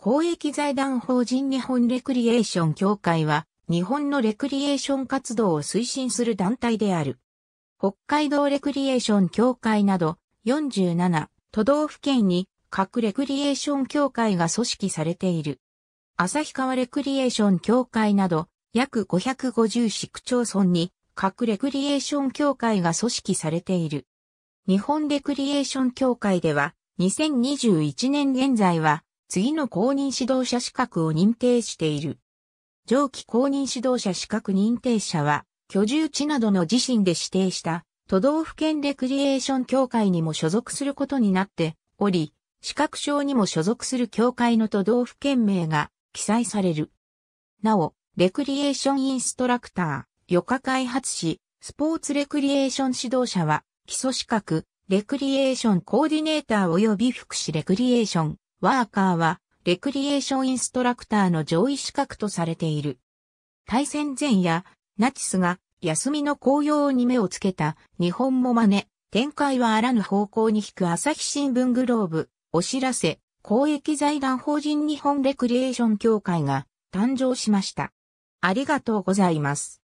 公益財団法人日本レクリエーション協会は、日本のレクリエーション活動を推進する団体である。北海道レクリエーション協会など47都道府県に各レクリエーション協会が組織されている。旭川レクリエーション協会など約550市区町村に各レクリエーション協会が組織されている。日本レクリエーション協会では2021年現在は次の公認指導者資格を認定している。上記公認指導者資格認定者は、居住地などの自身で指定した都道府県レクリエーション協会にも所属することになっており、資格証にも所属する協会の都道府県名が記載される。なお、レクリエーションインストラクター、余暇開発士、スポーツレクリエーション指導者は、基礎資格、レクリエーションコーディネーター及び福祉レクリエーションワーカーは、レクリエーションインストラクターの上位資格とされている。大戦前夜、ナチスが、休みの紅葉に目をつけた、日本も真似、展開はあらぬ方向に引く朝日新聞グローブ、お知らせ、公益財団法人日本レクリエーション協会が誕生しました。ありがとうございます。